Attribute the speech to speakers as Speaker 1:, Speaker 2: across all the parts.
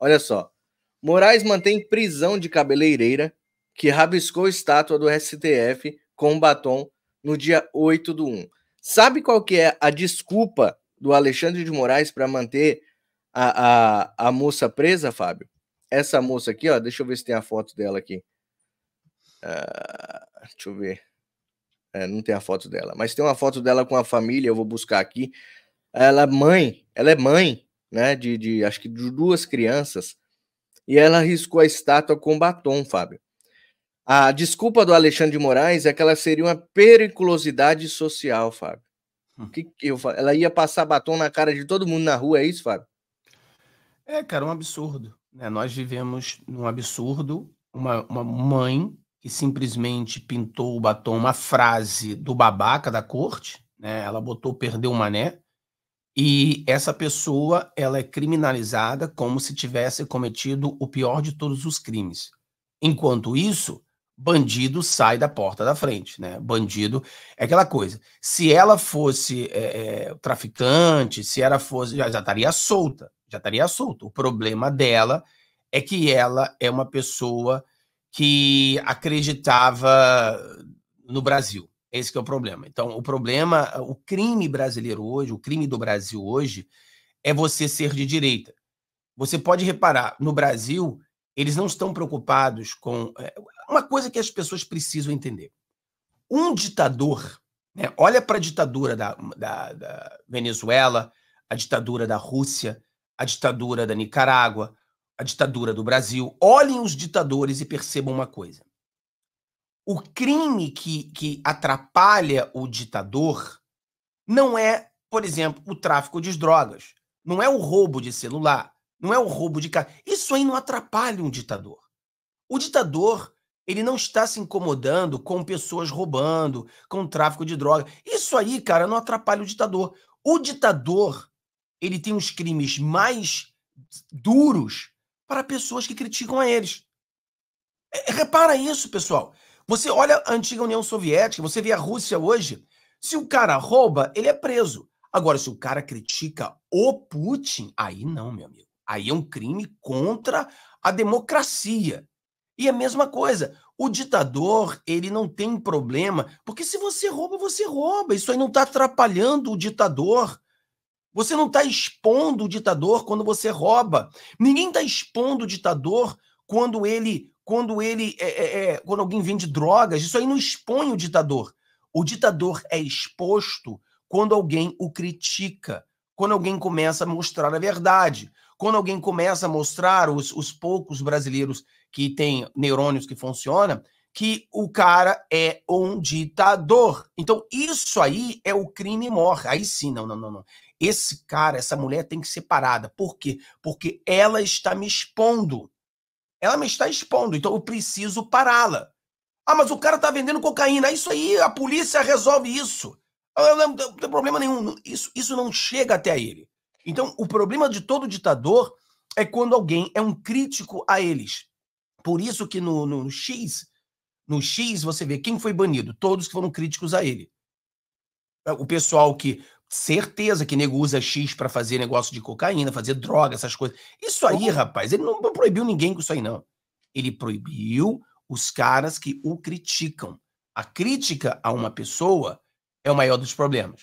Speaker 1: Olha só. Moraes mantém prisão de cabeleireira que rabiscou estátua do STF com batom no dia 8 do 1. Sabe qual que é a desculpa do Alexandre de Moraes para manter a, a, a moça presa, Fábio? Essa moça aqui, ó, deixa eu ver se tem a foto dela aqui. Uh, deixa eu ver. É, não tem a foto dela, mas tem uma foto dela com a família, eu vou buscar aqui. Ela é mãe, ela é mãe né? De, de acho que de duas crianças. E ela riscou a estátua com batom, Fábio. A desculpa do Alexandre de Moraes é que ela seria uma periculosidade social, Fábio. Hum. Que, que eu, ela ia passar batom na cara de todo mundo na rua, é isso, Fábio? É, cara, um
Speaker 2: absurdo. Né? Nós vivemos num absurdo. Uma, uma mãe que simplesmente pintou o batom, uma frase do babaca da corte, né? ela botou perder o mané, e essa pessoa, ela é criminalizada como se tivesse cometido o pior de todos os crimes. Enquanto isso, bandido sai da porta da frente, né? Bandido é aquela coisa. Se ela fosse é, é, traficante, se ela fosse, já, já estaria solta, já estaria solta. O problema dela é que ela é uma pessoa que acreditava no Brasil, esse é o problema. Então, o problema, o crime brasileiro hoje, o crime do Brasil hoje, é você ser de direita. Você pode reparar, no Brasil, eles não estão preocupados com. É, uma coisa que as pessoas precisam entender. Um ditador, né, olha para a ditadura da, da, da Venezuela, a ditadura da Rússia, a ditadura da Nicarágua, a ditadura do Brasil. Olhem os ditadores e percebam uma coisa o crime que, que atrapalha o ditador não é, por exemplo, o tráfico de drogas, não é o roubo de celular, não é o roubo de Isso aí não atrapalha um ditador. O ditador ele não está se incomodando com pessoas roubando, com tráfico de droga. Isso aí, cara, não atrapalha o ditador. O ditador, ele tem os crimes mais duros para pessoas que criticam a eles. É, repara isso, pessoal. Você olha a antiga União Soviética, você vê a Rússia hoje. Se o cara rouba, ele é preso. Agora, se o cara critica o Putin, aí não, meu amigo. Aí é um crime contra a democracia. E a mesma coisa, o ditador, ele não tem problema, porque se você rouba, você rouba. Isso aí não está atrapalhando o ditador. Você não está expondo o ditador quando você rouba. Ninguém está expondo o ditador quando ele quando ele é, é, é, quando alguém vende drogas, isso aí não expõe o ditador. O ditador é exposto quando alguém o critica, quando alguém começa a mostrar a verdade, quando alguém começa a mostrar os, os poucos brasileiros que têm neurônios que funcionam, que o cara é um ditador. Então, isso aí é o crime morre. Aí sim, não, não, não, não. Esse cara, essa mulher tem que ser parada. Por quê? Porque ela está me expondo. Ela me está expondo, então eu preciso pará-la. Ah, mas o cara está vendendo cocaína. É isso aí, a polícia resolve isso. Não, tem problema nenhum. Isso, isso não chega até ele. Então, o problema de todo ditador é quando alguém é um crítico a eles. Por isso que no, no, no X, no X você vê quem foi banido, todos que foram críticos a ele. O pessoal que Certeza que nego usa X para fazer negócio de cocaína, fazer droga, essas coisas. Isso aí, rapaz, ele não proibiu ninguém com isso aí, não. Ele proibiu os caras que o criticam. A crítica a uma pessoa é o maior dos problemas.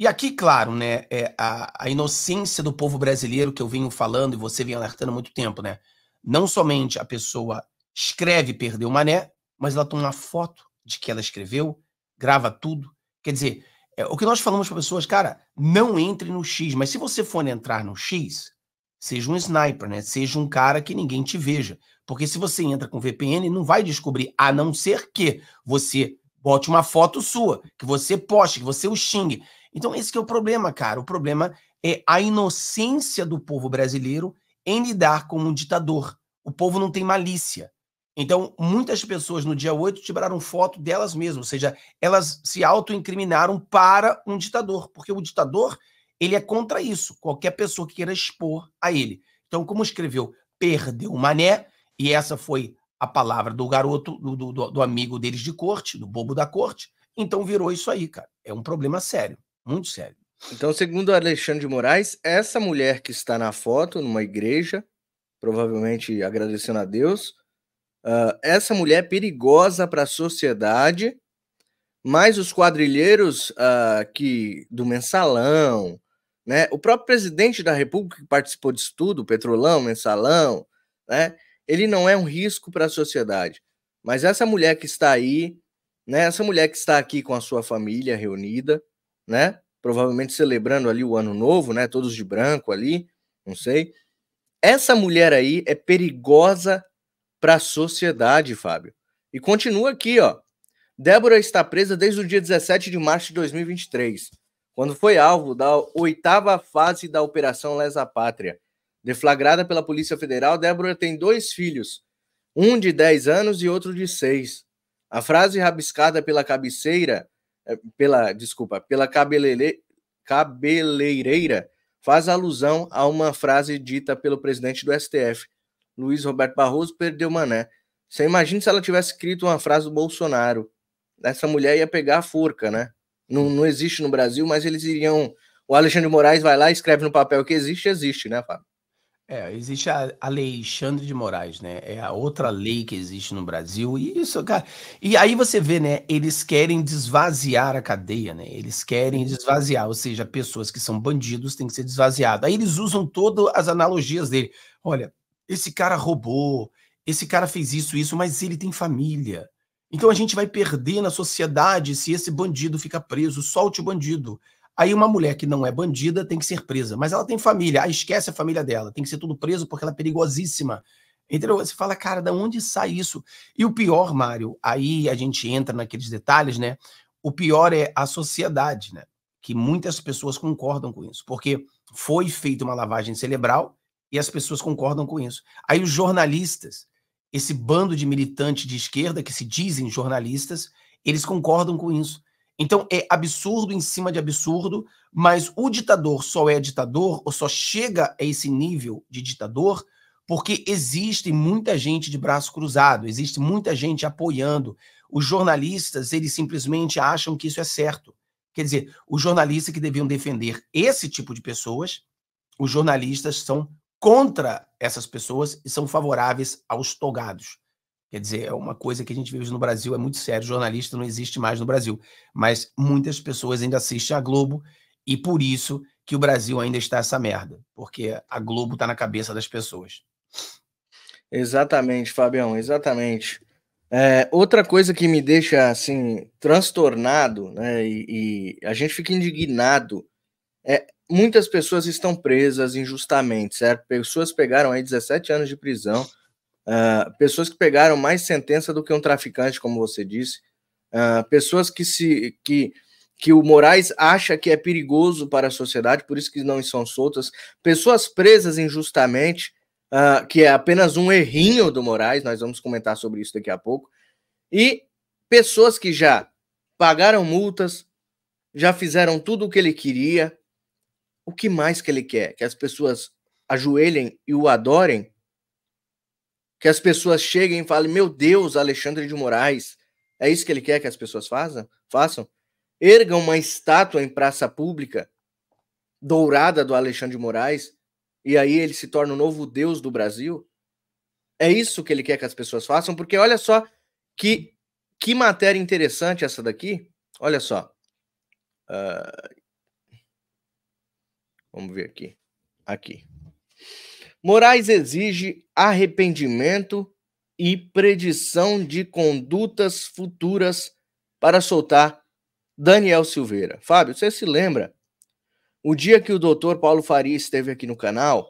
Speaker 2: E aqui, claro, né, é a, a inocência do povo brasileiro que eu venho falando e você vem alertando há muito tempo, né? Não somente a pessoa escreve perdeu o mané, mas ela toma uma foto de que ela escreveu, grava tudo. Quer dizer, é, o que nós falamos para pessoas, cara, não entre no X, mas se você for entrar no X, seja um sniper, né? Seja um cara que ninguém te veja. Porque se você entra com VPN, não vai descobrir, a não ser que você bote uma foto sua, que você poste, que você o xingue. Então, esse é o problema, cara. O problema é a inocência do povo brasileiro em lidar com um ditador. O povo não tem malícia. Então, muitas pessoas no dia 8 tiraram foto delas mesmas, ou seja, elas se autoincriminaram para um ditador, porque o ditador ele é contra isso, qualquer pessoa que queira expor a ele. Então, como escreveu, perdeu o mané, e essa foi a palavra do garoto, do, do, do amigo
Speaker 1: deles de corte, do bobo da corte, então virou isso aí, cara. É um problema sério, muito sério. Então, segundo Alexandre de Moraes, essa mulher que está na foto, numa igreja, provavelmente agradecendo a Deus, Uh, essa mulher é perigosa para a sociedade, mas os quadrilheiros uh, que do mensalão, né? O próprio presidente da República que participou de tudo, Petrolão, Mensalão, né? Ele não é um risco para a sociedade. Mas essa mulher que está aí, né? Essa mulher que está aqui com a sua família reunida, né? Provavelmente celebrando ali o ano novo, né? Todos de branco ali, não sei. Essa mulher aí é perigosa para a sociedade, Fábio. E continua aqui, ó. Débora está presa desde o dia 17 de março de 2023, quando foi alvo da oitava fase da Operação Lesa Pátria. Deflagrada pela Polícia Federal, Débora tem dois filhos, um de 10 anos e outro de 6. A frase rabiscada pela cabeceira, eh, pela, desculpa, pela cabeleireira, faz alusão a uma frase dita pelo presidente do STF, Luiz Roberto Barroso perdeu Mané. Você imagina se ela tivesse escrito uma frase do Bolsonaro. Essa mulher ia pegar a forca, né? Não, não existe no Brasil, mas eles iriam. O Alexandre Moraes vai lá e escreve no papel que existe, existe, né, Fábio?
Speaker 2: É, existe a, Alexandre de Moraes, né? É a outra lei que existe no Brasil. E isso, cara. E aí você vê, né? Eles querem desvaziar a cadeia, né? Eles querem desvaziar, ou seja, pessoas que são bandidos têm que ser desvaziadas. Aí eles usam todas as analogias dele. Olha, esse cara roubou, esse cara fez isso, isso, mas ele tem família. Então a gente vai perder na sociedade se esse bandido fica preso, solte o bandido. Aí uma mulher que não é bandida tem que ser presa, mas ela tem família, aí esquece a família dela, tem que ser tudo preso porque ela é perigosíssima. Entendeu? Você fala, cara, da onde sai isso? E o pior, Mário, aí a gente entra naqueles detalhes, né? O pior é a sociedade, né? Que muitas pessoas concordam com isso, porque foi feita uma lavagem cerebral e as pessoas concordam com isso. Aí os jornalistas, esse bando de militantes de esquerda que se dizem jornalistas, eles concordam com isso. Então é absurdo em cima de absurdo, mas o ditador só é ditador ou só chega a esse nível de ditador porque existe muita gente de braço cruzado, existe muita gente apoiando. Os jornalistas, eles simplesmente acham que isso é certo. Quer dizer, os jornalistas que deviam defender esse tipo de pessoas, os jornalistas são contra essas pessoas e são favoráveis aos togados. Quer dizer, é uma coisa que a gente vive no Brasil, é muito sério, jornalista não existe mais no Brasil. Mas muitas pessoas ainda assistem a Globo e por isso que o Brasil ainda está essa merda, porque a Globo está na cabeça das pessoas.
Speaker 1: Exatamente, Fabião, exatamente. É, outra coisa que me deixa assim transtornado, né, e, e a gente fica indignado é muitas pessoas estão presas injustamente, certo? Pessoas pegaram aí 17 anos de prisão, uh, pessoas que pegaram mais sentença do que um traficante, como você disse, uh, pessoas que se que que o Moraes acha que é perigoso para a sociedade, por isso que não são soltas, pessoas presas injustamente, uh, que é apenas um errinho do Moraes, nós vamos comentar sobre isso daqui a pouco, e pessoas que já pagaram multas, já fizeram tudo o que ele queria, o que mais que ele quer? Que as pessoas ajoelhem e o adorem? Que as pessoas cheguem e falem: Meu Deus, Alexandre de Moraes. É isso que ele quer que as pessoas façam? Façam? Ergam uma estátua em praça pública dourada do Alexandre de Moraes e aí ele se torna o novo Deus do Brasil? É isso que ele quer que as pessoas façam? Porque olha só que, que matéria interessante essa daqui. Olha só. Uh, Vamos ver aqui. Aqui. Moraes exige arrependimento e predição de condutas futuras para soltar Daniel Silveira. Fábio, você se lembra? O dia que o doutor Paulo Faria esteve aqui no canal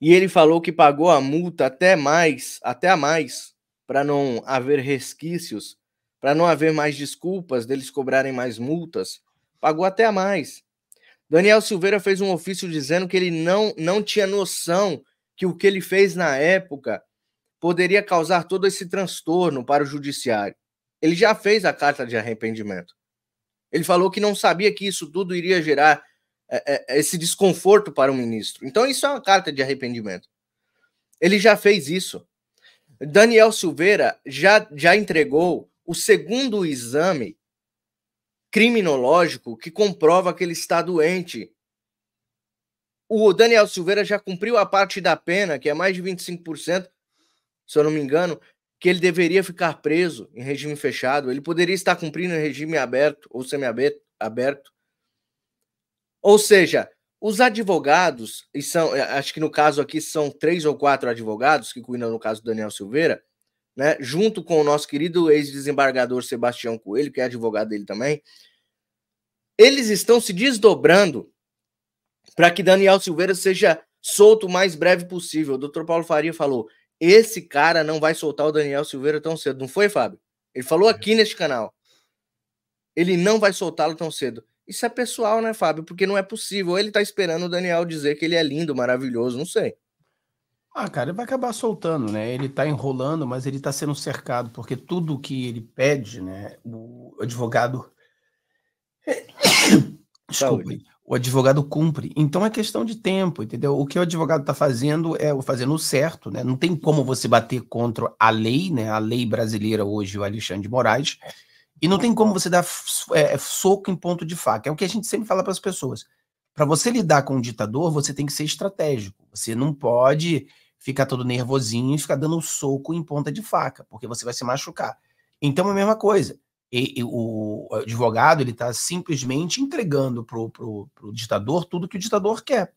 Speaker 1: e ele falou que pagou a multa até mais, até a mais, para não haver resquícios, para não haver mais desculpas deles cobrarem mais multas, pagou até a mais. Daniel Silveira fez um ofício dizendo que ele não, não tinha noção que o que ele fez na época poderia causar todo esse transtorno para o judiciário. Ele já fez a carta de arrependimento. Ele falou que não sabia que isso tudo iria gerar é, é, esse desconforto para o ministro. Então, isso é uma carta de arrependimento. Ele já fez isso. Daniel Silveira já, já entregou o segundo exame criminológico que comprova que ele está doente. O Daniel Silveira já cumpriu a parte da pena, que é mais de 25%, se eu não me engano, que ele deveria ficar preso em regime fechado. Ele poderia estar cumprindo em regime aberto ou semi-aberto. Ou seja, os advogados, e são, eh, acho que no caso aqui são três ou quatro advogados que cuidam no caso do Daniel Silveira, né, junto com o nosso querido ex-desembargador Sebastião Coelho, que é advogado dele também, eles estão se desdobrando para que Daniel Silveira seja solto o mais breve possível. O doutor Paulo Faria falou: esse cara não vai soltar o Daniel Silveira tão cedo, não foi, Fábio? Ele falou aqui é. neste canal. Ele não vai soltá-lo tão cedo. Isso é pessoal, né, Fábio? Porque não é possível. Ele tá esperando o Daniel dizer que ele é lindo, maravilhoso, não sei.
Speaker 2: Ah, cara, ele vai acabar soltando, né? Ele tá enrolando, mas ele tá sendo cercado, porque tudo que ele pede, né? O advogado. Desculpa. Saúde. O advogado cumpre. Então é questão de tempo, entendeu? O que o advogado tá fazendo é fazendo o certo, né? Não tem como você bater contra a lei, né? A lei brasileira hoje, o Alexandre de Moraes. E não tem como você dar é, é, soco em ponto de faca. É o que a gente sempre fala para as pessoas. Para você lidar com um ditador, você tem que ser estratégico. Você não pode ficar todo nervosinho e ficar dando um soco em ponta de faca, porque você vai se machucar. Então é a mesma coisa. E, e o advogado ele está simplesmente entregando para o ditador tudo que o ditador quer.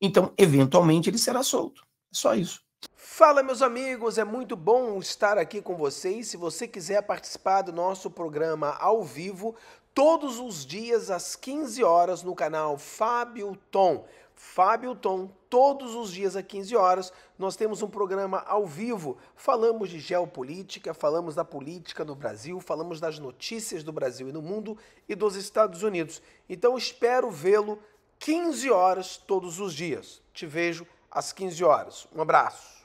Speaker 2: Então, eventualmente, ele será solto. É só isso. Fala, meus amigos, é muito bom estar aqui com vocês. Se você quiser participar do nosso programa ao vivo, todos os dias às 15 horas no canal Fábio Tom. Fábio Tom, todos os dias às 15 horas, nós temos um programa ao vivo. Falamos de geopolítica, falamos da política no Brasil, falamos das notícias do Brasil e no mundo e dos Estados Unidos. Então espero vê-lo 15 horas todos os dias. Te vejo às 15 horas. Um abraço.